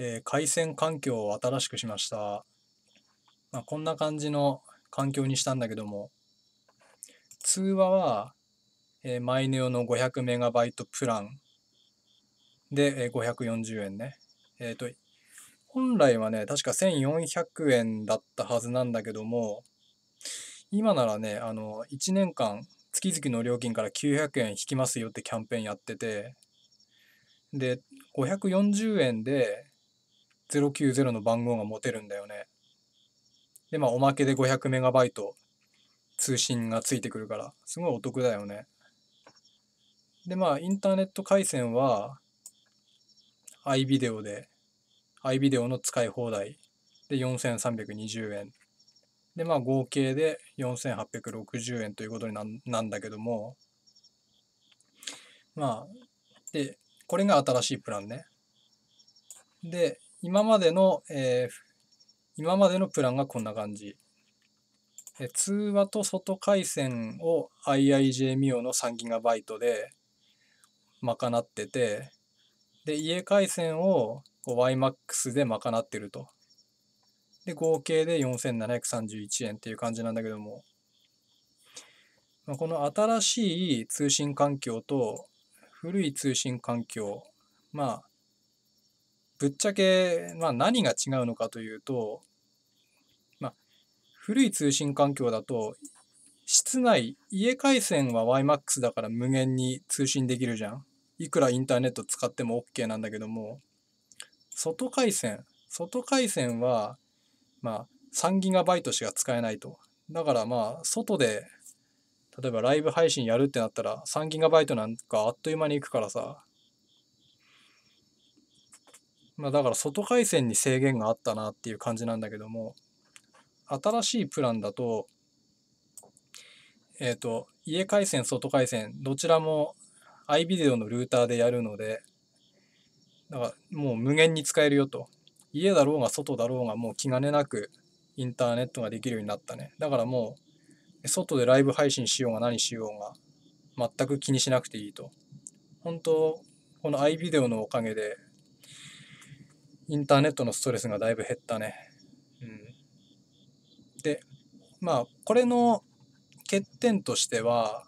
えー、回線環境を新しくしました。まあ、こんな感じの環境にしたんだけども、通話は、えー、マイネオの 500MB プランで、えー、540円ね。えっ、ー、と、本来はね、確か1400円だったはずなんだけども、今ならね、あの、1年間、月々の料金から900円引きますよってキャンペーンやってて、で、540円で090の番号が持てるんだよね。で、まあ、おまけで 500MB 通信がついてくるから、すごいお得だよね。で、まあ、インターネット回線は、iVideo で、iVideo の使い放題で4320円。で、まあ、合計で4860円ということになんなんだけども、まあ、で、これが新しいプランね。で、今までの、えー、今までのプランがこんな感じ。え通話と外回線を IIJ m i o の3ギガバイトで賄ってて、で、家回線を YMAX で賄ってると。で、合計で4731円っていう感じなんだけども、この新しい通信環境と古い通信環境、まあ、ぶっちゃけ、まあ、何が違うのかというと、まあ、古い通信環境だと室内家回線は YMAX だから無限に通信できるじゃんいくらインターネット使っても OK なんだけども外回線外回線はまあ 3GB しか使えないとだからまあ外で例えばライブ配信やるってなったら 3GB なんかあっという間にいくからさまあ、だから外回線に制限があったなっていう感じなんだけども、新しいプランだと、えっ、ー、と、家回線、外回線、どちらも iVideo のルーターでやるので、だからもう無限に使えるよと。家だろうが外だろうがもう気兼ねなくインターネットができるようになったね。だからもう、外でライブ配信しようが何しようが、全く気にしなくていいと。本当この iVideo のおかげで、インターネットのストレスがだいぶ減ったね。うん、で、まあ、これの欠点としては、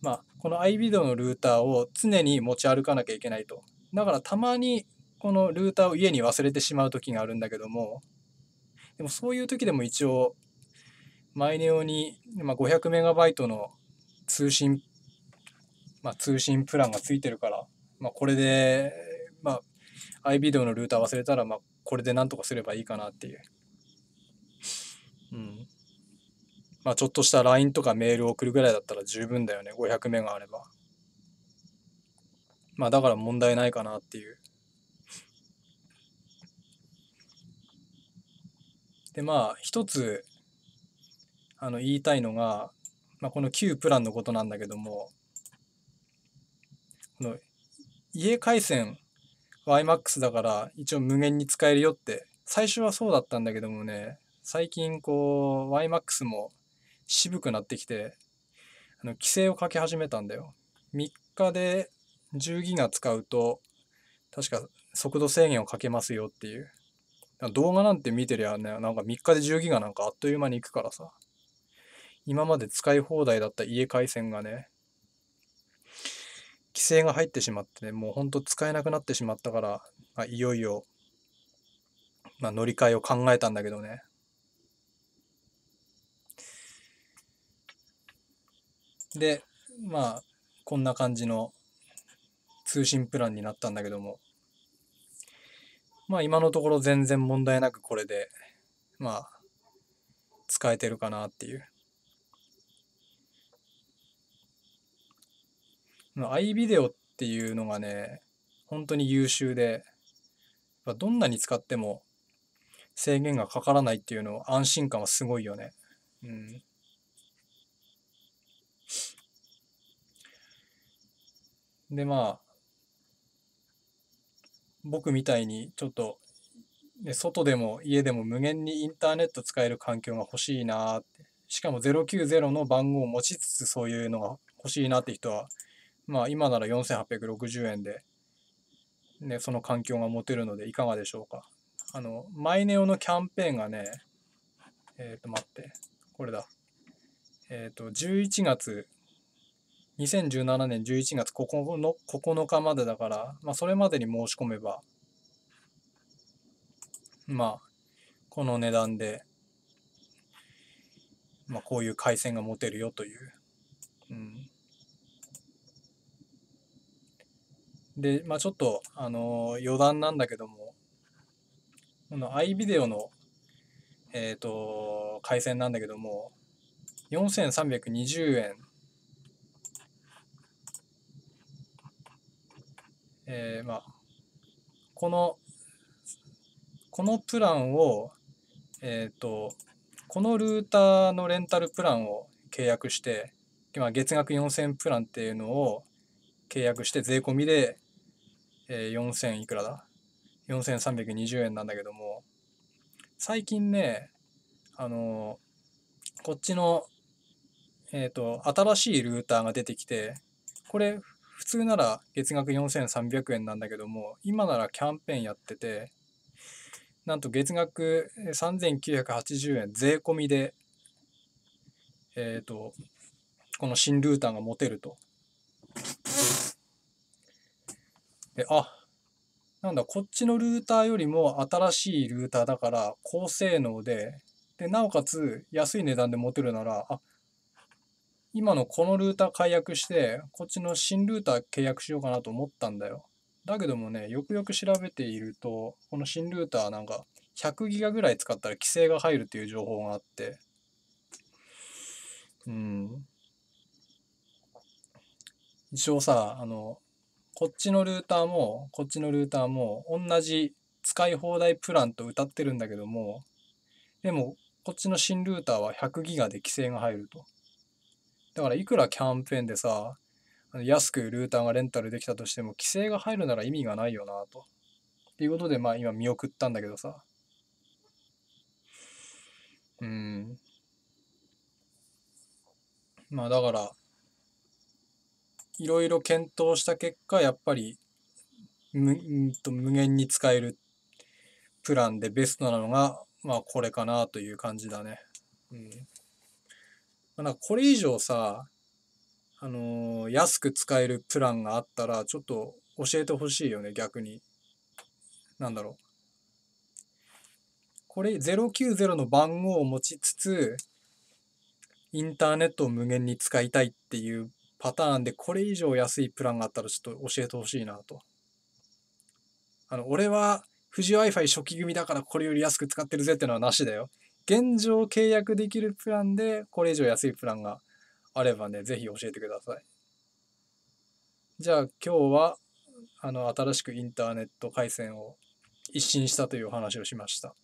まあ、この i ビデオのルーターを常に持ち歩かなきゃいけないと。だからたまにこのルーターを家に忘れてしまう時があるんだけども、でもそういう時でも一応、前のように、ま500メガバイトの通信、まあ、通信プランがついてるから、まあ、これで i ビデオのルーター忘れたら、まあ、これでなんとかすればいいかなっていう。うん。まあ、ちょっとした LINE とかメールを送るぐらいだったら十分だよね。500メがあれば。まあ、だから問題ないかなっていう。で、まあ、一つ、あの、言いたいのが、まあ、この旧プランのことなんだけども、この家回線 iMAX だから一応無限に使えるよって最初はそうだったんだけどもね最近こう iMAX も渋くなってきてあの規制をかけ始めたんだよ3日で10ギガ使うと確か速度制限をかけますよっていう動画なんて見てりゃねなんか3日で10ギガなんかあっという間に行くからさ今まで使い放題だった家回線がね規制が入ってしまって、ね、もう本当使えなくなってしまったから、まあ、いよいよ、まあ、乗り換えを考えたんだけどね。で、まあ、こんな感じの通信プランになったんだけども、まあ今のところ全然問題なくこれで、まあ、使えてるかなっていう。i ビデオっていうのがね、本当に優秀で、どんなに使っても制限がかからないっていうの安心感はすごいよね。うん。で、まあ、僕みたいにちょっと、外でも家でも無限にインターネット使える環境が欲しいなって。しかも090の番号を持ちつつそういうのが欲しいなって人はまあ今なら4860円で、ね、その環境が持てるのでいかがでしょうか。あの、マイネオのキャンペーンがね、えっ、ー、と待って、これだ。えっ、ー、と、11月、2017年11月9の9日までだから、まあそれまでに申し込めば、まあ、この値段で、まあこういう回線が持てるよという。うんで、まあ、ちょっと、あの余談なんだけども、この i ビデオの、えっ、ー、と、回線なんだけども、4320円、えー、まあ、この、このプランを、えっ、ー、と、このルーターのレンタルプランを契約して、今月額4000プランっていうのを契約して税込みでえー、4000いくらだ ?4320 円なんだけども、最近ね、あのー、こっちの、えっ、ー、と、新しいルーターが出てきて、これ、普通なら月額4300円なんだけども、今ならキャンペーンやってて、なんと月額3980円税込みで、えっ、ー、と、この新ルーターが持てるとで、あ、なんだ、こっちのルーターよりも新しいルーターだから高性能で、で、なおかつ安い値段で持てるなら、あ、今のこのルーター解約して、こっちの新ルーター契約しようかなと思ったんだよ。だけどもね、よくよく調べていると、この新ルーターなんか100ギガぐらい使ったら規制が入るっていう情報があって、うん。一応さ、あの、こっちのルーターもこっちのルーターも同じ使い放題プランと歌ってるんだけどもでもこっちの新ルーターは100ギガで規制が入るとだからいくらキャンペーンでさ安くルーターがレンタルできたとしても規制が入るなら意味がないよなとっていうことでまあ今見送ったんだけどさうんまあだからいろいろ検討した結果、やっぱり無と無限に使えるプランでベストなのが、まあこれかなという感じだね。うん。まあ、これ以上さ、あのー、安く使えるプランがあったら、ちょっと教えてほしいよね、逆に。なんだろう。これ090の番号を持ちつつ、インターネットを無限に使いたいっていうパターンでこれ以上安いプランがあったらちょっと教えてほしいなと。あの、俺は富士 Wi-Fi 初期組だからこれより安く使ってるぜってのはなしだよ。現状契約できるプランでこれ以上安いプランがあればね、ぜひ教えてください。じゃあ今日はあの新しくインターネット回線を一新したというお話をしました。